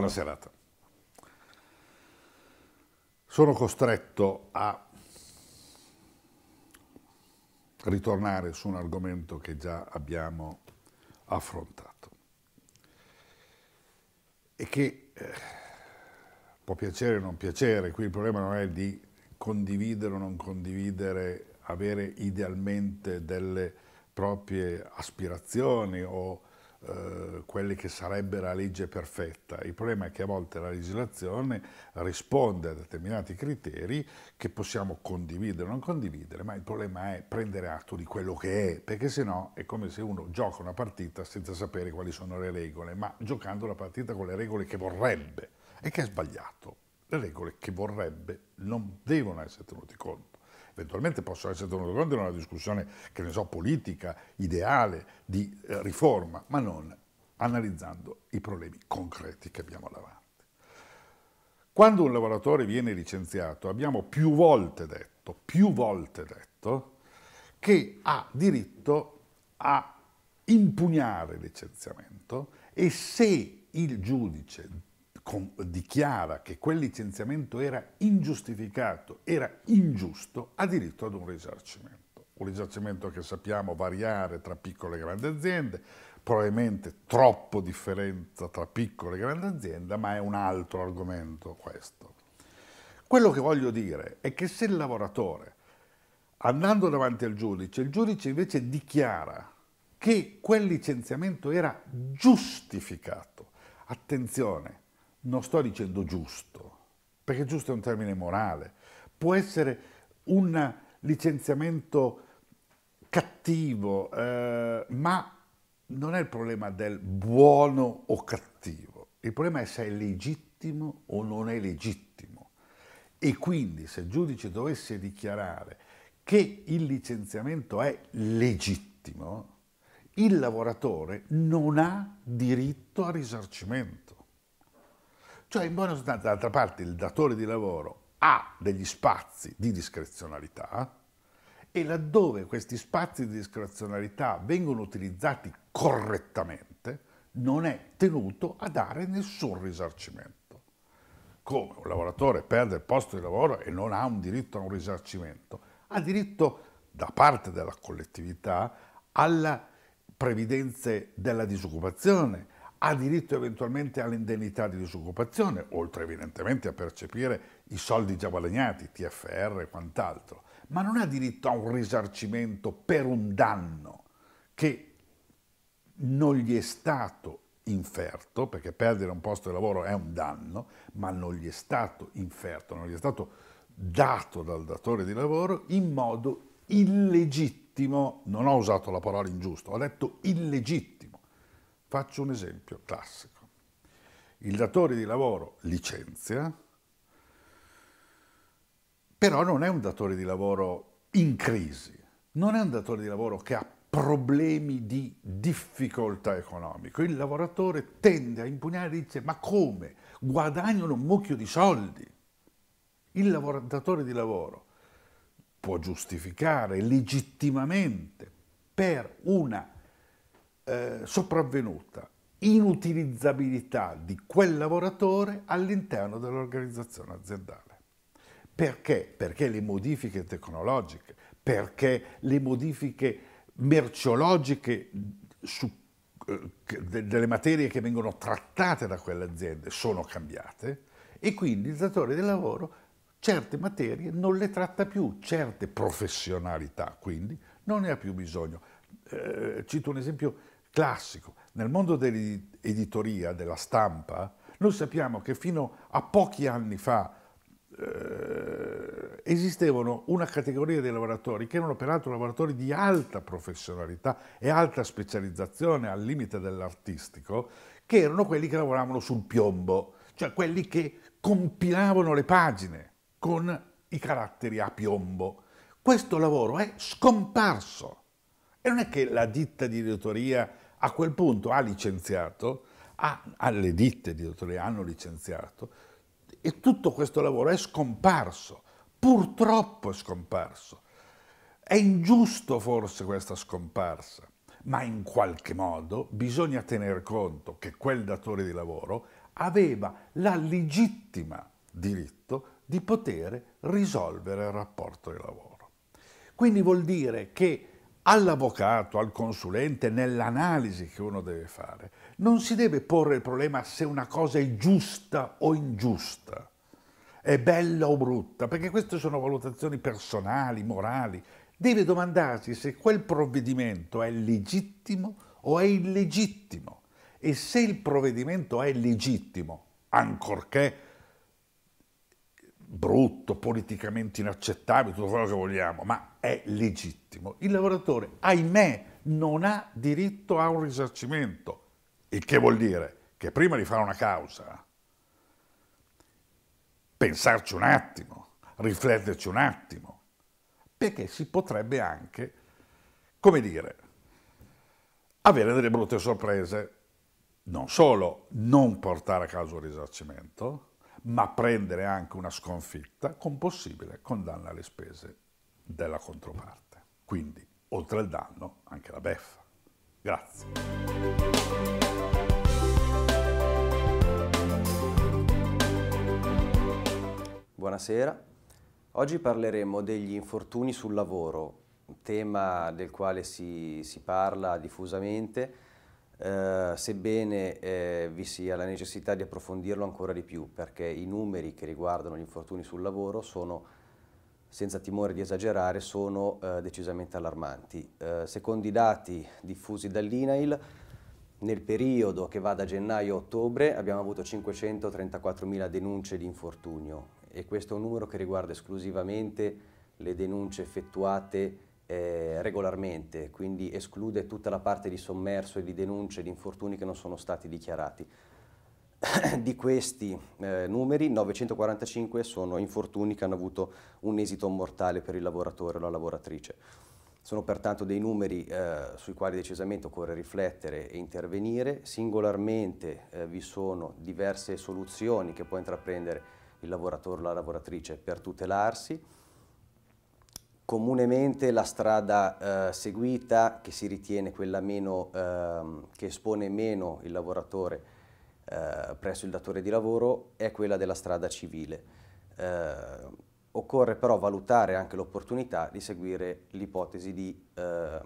buona serata. Sono costretto a ritornare su un argomento che già abbiamo affrontato e che eh, può piacere o non piacere, qui il problema non è di condividere o non condividere, avere idealmente delle proprie aspirazioni o eh, quelle che sarebbe la legge perfetta. Il problema è che a volte la legislazione risponde a determinati criteri che possiamo condividere o non condividere, ma il problema è prendere atto di quello che è, perché sennò è come se uno gioca una partita senza sapere quali sono le regole, ma giocando la partita con le regole che vorrebbe e che è sbagliato. Le regole che vorrebbe non devono essere tenute conto eventualmente possono essere tenute conto in una discussione, che ne so, politica, ideale, di eh, riforma, ma non analizzando i problemi concreti che abbiamo davanti. Quando un lavoratore viene licenziato, abbiamo più volte detto, più volte detto, che ha diritto a impugnare il licenziamento e se il giudice dichiara che quel licenziamento era ingiustificato, era ingiusto, ha diritto ad un risarcimento. Un risarcimento che sappiamo variare tra piccole e grandi aziende, probabilmente troppo differenza tra piccole e grandi aziende, ma è un altro argomento questo. Quello che voglio dire è che se il lavoratore, andando davanti al giudice, il giudice invece dichiara che quel licenziamento era giustificato, attenzione, non sto dicendo giusto, perché giusto è un termine morale, può essere un licenziamento cattivo, eh, ma non è il problema del buono o cattivo, il problema è se è legittimo o non è legittimo. E quindi se il giudice dovesse dichiarare che il licenziamento è legittimo, il lavoratore non ha diritto a risarcimento. Cioè, in buona sostanza, d'altra parte, il datore di lavoro ha degli spazi di discrezionalità e laddove questi spazi di discrezionalità vengono utilizzati correttamente, non è tenuto a dare nessun risarcimento. Come un lavoratore perde il posto di lavoro e non ha un diritto a un risarcimento, ha diritto da parte della collettività alla previdenza della disoccupazione, ha diritto eventualmente all'indennità di disoccupazione, oltre evidentemente a percepire i soldi già guadagnati, TFR e quant'altro, ma non ha diritto a un risarcimento per un danno che non gli è stato inferto, perché perdere un posto di lavoro è un danno, ma non gli è stato inferto, non gli è stato dato dal datore di lavoro in modo illegittimo, non ho usato la parola ingiusto, ho detto illegittimo Faccio un esempio classico. Il datore di lavoro licenzia, però non è un datore di lavoro in crisi, non è un datore di lavoro che ha problemi di difficoltà economica. Il lavoratore tende a impugnare e dice ma come? Guadagnano un mucchio di soldi. Il datore di lavoro può giustificare legittimamente per una eh, sopravvenuta inutilizzabilità di quel lavoratore all'interno dell'organizzazione aziendale. Perché? Perché le modifiche tecnologiche, perché le modifiche merceologiche su, eh, delle materie che vengono trattate da quelle aziende sono cambiate e quindi il datore di lavoro certe materie non le tratta più, certe professionalità quindi non ne ha più bisogno. Eh, cito un esempio classico. Nel mondo dell'editoria, della stampa, noi sappiamo che fino a pochi anni fa eh, esistevano una categoria di lavoratori che erano peraltro lavoratori di alta professionalità e alta specializzazione al limite dell'artistico, che erano quelli che lavoravano sul piombo, cioè quelli che compilavano le pagine con i caratteri a piombo. Questo lavoro è scomparso e non è che la ditta di editoria a quel punto ha licenziato, ha, alle ditte di editoria hanno licenziato, e tutto questo lavoro è scomparso, purtroppo è scomparso. È ingiusto forse questa scomparsa, ma in qualche modo bisogna tener conto che quel datore di lavoro aveva la legittima diritto di poter risolvere il rapporto di lavoro. Quindi vuol dire che all'avvocato, al consulente, nell'analisi che uno deve fare, non si deve porre il problema se una cosa è giusta o ingiusta, è bella o brutta, perché queste sono valutazioni personali, morali. Deve domandarsi se quel provvedimento è legittimo o è illegittimo. E se il provvedimento è legittimo, ancorché brutto, politicamente inaccettabile, tutto quello che vogliamo, ma è legittimo. Il lavoratore, ahimè, non ha diritto a un risarcimento, il che vuol dire che prima di fare una causa, pensarci un attimo, rifletterci un attimo, perché si potrebbe anche, come dire, avere delle brutte sorprese. Non solo non portare a causa un risarcimento, ma prendere anche una sconfitta con possibile condanna alle spese della controparte. Quindi, oltre al danno, anche la beffa. Grazie. Buonasera. Oggi parleremo degli infortuni sul lavoro, un tema del quale si, si parla diffusamente, eh, sebbene eh, vi sia la necessità di approfondirlo ancora di più, perché i numeri che riguardano gli infortuni sul lavoro sono senza timore di esagerare, sono eh, decisamente allarmanti. Eh, secondo i dati diffusi dall'INAIL, nel periodo che va da gennaio a ottobre abbiamo avuto 534.000 denunce di infortunio e questo è un numero che riguarda esclusivamente le denunce effettuate eh, regolarmente, quindi esclude tutta la parte di sommerso e di denunce di infortuni che non sono stati dichiarati. di questi eh, numeri 945 sono infortuni che hanno avuto un esito mortale per il lavoratore o la lavoratrice. Sono pertanto dei numeri eh, sui quali decisamente occorre riflettere e intervenire. Singolarmente eh, vi sono diverse soluzioni che può intraprendere il lavoratore o la lavoratrice per tutelarsi. Comunemente la strada eh, seguita, che si ritiene quella meno, ehm, che espone meno il lavoratore eh, presso il datore di lavoro è quella della strada civile. Eh, occorre però valutare anche l'opportunità di seguire l'ipotesi di eh,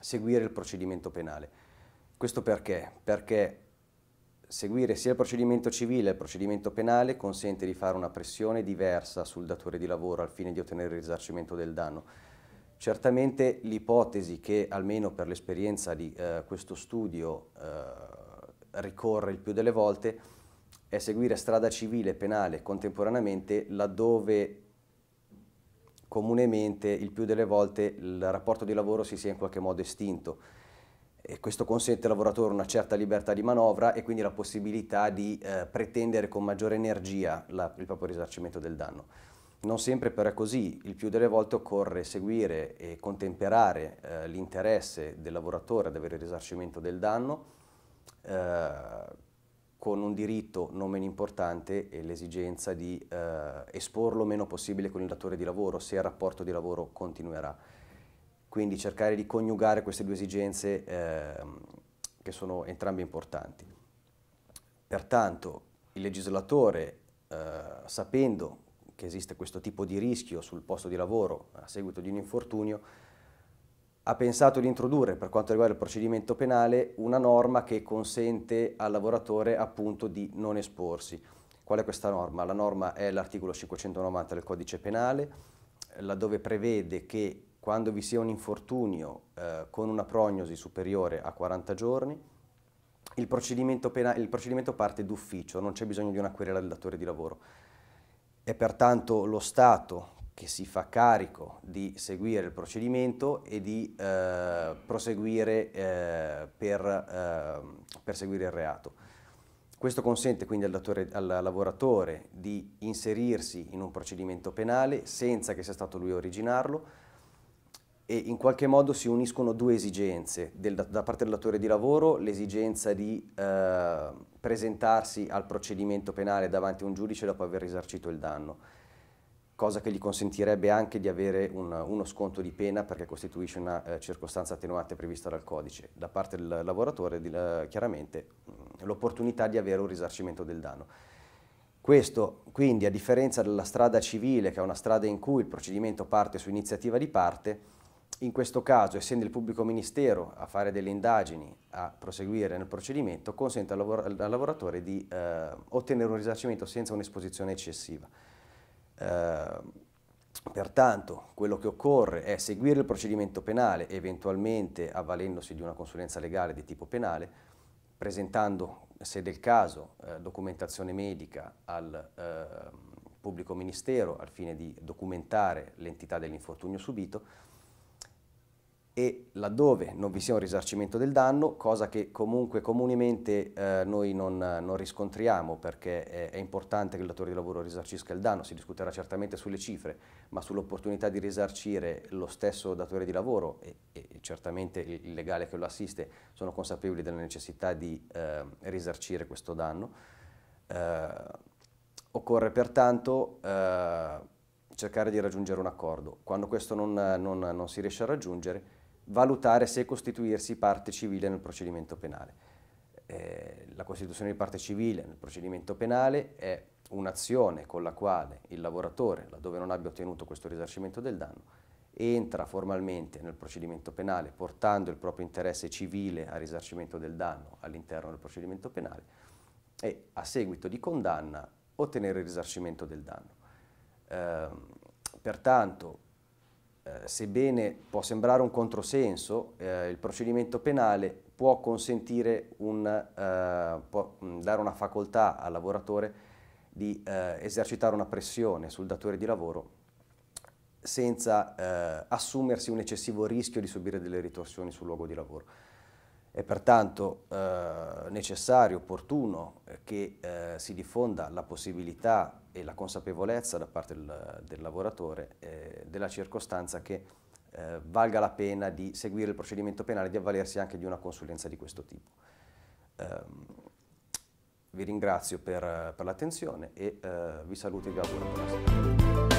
seguire il procedimento penale. Questo perché? Perché seguire sia il procedimento civile che il procedimento penale consente di fare una pressione diversa sul datore di lavoro al fine di ottenere il risarcimento del danno. Certamente l'ipotesi che, almeno per l'esperienza di eh, questo studio, eh, ricorre il più delle volte è seguire strada civile e penale contemporaneamente laddove comunemente il più delle volte il rapporto di lavoro si sia in qualche modo estinto. E questo consente al lavoratore una certa libertà di manovra e quindi la possibilità di eh, pretendere con maggiore energia la, il proprio risarcimento del danno. Non sempre però è così, il più delle volte occorre seguire e contemperare eh, l'interesse del lavoratore ad avere il risarcimento del danno eh, con un diritto non meno importante è l'esigenza di eh, esporlo meno possibile con il datore di lavoro se il rapporto di lavoro continuerà. Quindi cercare di coniugare queste due esigenze eh, che sono entrambe importanti. Pertanto il legislatore, eh, sapendo che esiste questo tipo di rischio sul posto di lavoro a seguito di un infortunio, ha pensato di introdurre per quanto riguarda il procedimento penale una norma che consente al lavoratore appunto di non esporsi. Qual è questa norma? La norma è l'articolo 590 del codice penale, laddove prevede che quando vi sia un infortunio eh, con una prognosi superiore a 40 giorni, il procedimento, penale, il procedimento parte d'ufficio, non c'è bisogno di una querela del datore di lavoro. È pertanto lo Stato che si fa carico di seguire il procedimento e di eh, proseguire eh, per eh, perseguire il reato. Questo consente quindi al, datore, al, lavoratore di inserirsi in un procedimento penale senza che sia stato lui a originarlo e in qualche modo si uniscono due esigenze, del, da parte del datore di lavoro l'esigenza di eh, presentarsi al procedimento penale davanti a un giudice dopo aver risarcito il danno cosa che gli consentirebbe anche di avere un, uno sconto di pena perché costituisce una eh, circostanza attenuante prevista dal codice. Da parte del lavoratore, di, eh, chiaramente, mm, l'opportunità di avere un risarcimento del danno. Questo quindi, a differenza della strada civile, che è una strada in cui il procedimento parte su iniziativa di parte, in questo caso, essendo il pubblico ministero a fare delle indagini, a proseguire nel procedimento, consente al, lavoratore di eh, ottenere un risarcimento senza un'esposizione eccessiva. Ehm, pertanto quello che occorre è seguire il procedimento penale, eventualmente avvalendosi di una consulenza legale di tipo penale, presentando, se del caso, eh, documentazione medica al eh, pubblico ministero al fine di documentare l'entità dell'infortunio subito e laddove non vi sia un risarcimento del danno, cosa che comunque comunemente eh, noi non, non, riscontriamo perché è, è, importante che il datore di lavoro risarcisca il danno, si discuterà certamente sulle cifre, ma sull'opportunità di risarcire lo stesso datore di lavoro e, e, certamente il legale che lo assiste sono consapevoli della necessità di eh, risarcire questo danno. Eh, occorre pertanto eh, cercare di raggiungere un accordo. Quando questo non, non, non si riesce a raggiungere, valutare se costituirsi parte civile nel procedimento penale. Eh, la costituzione di parte civile nel procedimento penale è un'azione con la quale il lavoratore, laddove non abbia ottenuto questo risarcimento del danno, entra formalmente nel procedimento penale portando il proprio interesse civile al risarcimento del danno all'interno del procedimento penale e a seguito di condanna ottenere il risarcimento del danno. Eh, pertanto eh, sebbene può sembrare un controsenso, eh, il procedimento penale può consentire un, eh, può mm, dare una facoltà al lavoratore di eh, esercitare una pressione sul datore di lavoro senza eh, assumersi un eccessivo rischio di subire delle ritorsioni sul luogo di lavoro. È pertanto necessario, opportuno che si diffonda la possibilità e la consapevolezza da parte del, del lavoratore eh, della circostanza che eh, valga la pena di seguire il procedimento penale e di avvalersi anche di una consulenza di questo tipo. Um, vi ringrazio per, per l'attenzione e uh, vi saluto e vi auguro buona serata.